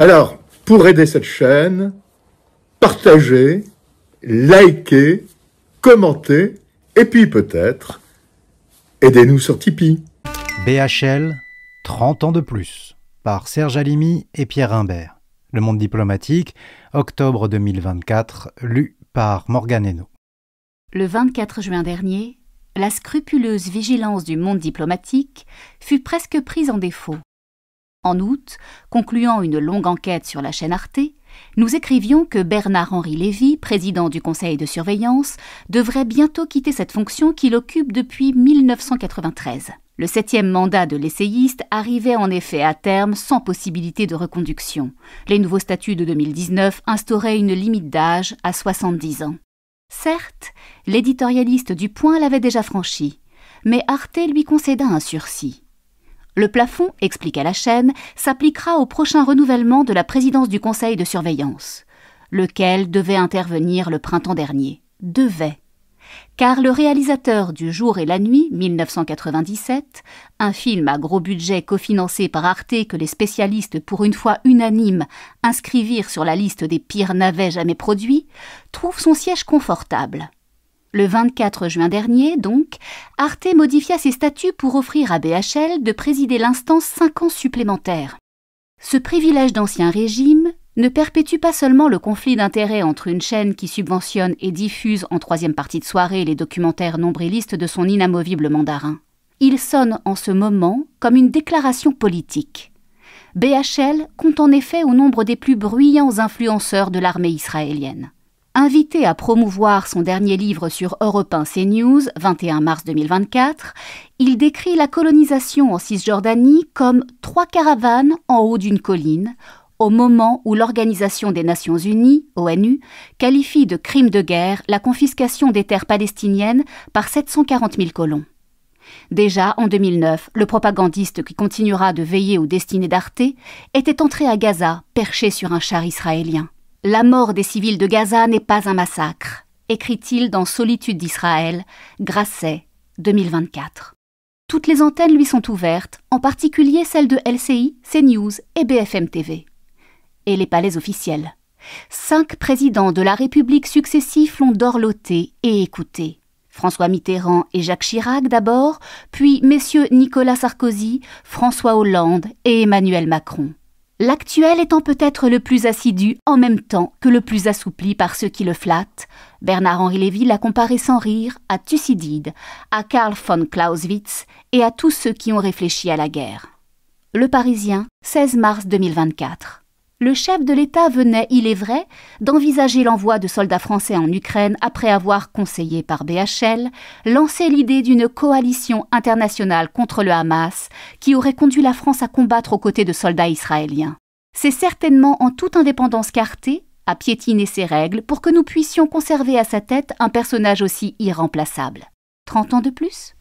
Alors, pour aider cette chaîne, partagez, likez, commentez, et puis peut-être, aidez-nous sur Tipeee. BHL, 30 ans de plus, par Serge Alimi et Pierre Imbert. Le Monde diplomatique, octobre 2024, lu par Morgan Henault. Le 24 juin dernier, la scrupuleuse vigilance du monde diplomatique fut presque prise en défaut. En août, concluant une longue enquête sur la chaîne Arte, nous écrivions que Bernard-Henri Lévy, président du conseil de surveillance, devrait bientôt quitter cette fonction qu'il occupe depuis 1993. Le septième mandat de l'essayiste arrivait en effet à terme sans possibilité de reconduction. Les nouveaux statuts de 2019 instauraient une limite d'âge à 70 ans. Certes, l'éditorialiste du Point l'avait déjà franchi, mais Arte lui concéda un sursis. Le plafond, expliqua la chaîne, s'appliquera au prochain renouvellement de la présidence du conseil de surveillance, lequel devait intervenir le printemps dernier. Devait. Car le réalisateur du Jour et la Nuit, 1997, un film à gros budget cofinancé par Arte que les spécialistes, pour une fois unanimes, inscrivirent sur la liste des pires navets jamais produits, trouve son siège confortable. Le 24 juin dernier, donc, Arte modifia ses statuts pour offrir à BHL de présider l'instance cinq ans supplémentaires. Ce privilège d'ancien régime ne perpétue pas seulement le conflit d'intérêts entre une chaîne qui subventionne et diffuse en troisième partie de soirée les documentaires nombrilistes de son inamovible mandarin. Il sonne en ce moment comme une déclaration politique. BHL compte en effet au nombre des plus bruyants influenceurs de l'armée israélienne. Invité à promouvoir son dernier livre sur Europe 1 CNews, 21 mars 2024, il décrit la colonisation en Cisjordanie comme trois caravanes en haut d'une colline, au moment où l'Organisation des Nations Unies, ONU, qualifie de crime de guerre la confiscation des terres palestiniennes par 740 000 colons. Déjà en 2009, le propagandiste qui continuera de veiller aux destinées d'Arte était entré à Gaza, perché sur un char israélien. La mort des civils de Gaza n'est pas un massacre, écrit-il dans Solitude d'Israël, Grasset, 2024. Toutes les antennes lui sont ouvertes, en particulier celles de LCI, CNews et BFM TV. Et les palais officiels. Cinq présidents de la République successifs l'ont dorloté et écouté. François Mitterrand et Jacques Chirac d'abord, puis messieurs Nicolas Sarkozy, François Hollande et Emmanuel Macron. L'actuel étant peut-être le plus assidu en même temps que le plus assoupli par ceux qui le flattent, Bernard-Henri Lévy l'a comparé sans rire à Thucydide, à Karl von Clausewitz et à tous ceux qui ont réfléchi à la guerre. Le Parisien, 16 mars 2024 le chef de l'État venait, il est vrai, d'envisager l'envoi de soldats français en Ukraine après avoir conseillé par BHL lancé l'idée d'une coalition internationale contre le Hamas qui aurait conduit la France à combattre aux côtés de soldats israéliens. C'est certainement en toute indépendance cartée, à piétiner ses règles pour que nous puissions conserver à sa tête un personnage aussi irremplaçable. Trente ans de plus